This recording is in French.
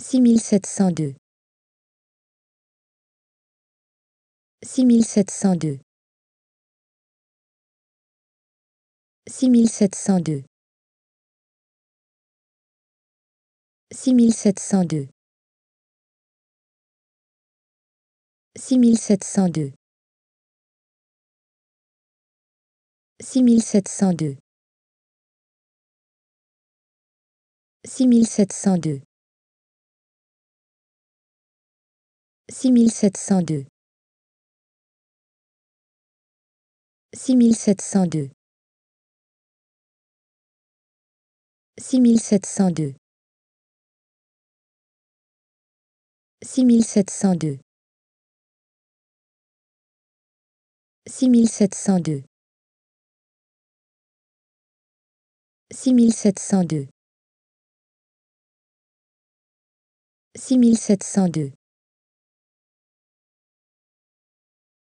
6702 6702 6702 6702 6702 6702 6702 6702 6702 6702 6702 6702 6702 6702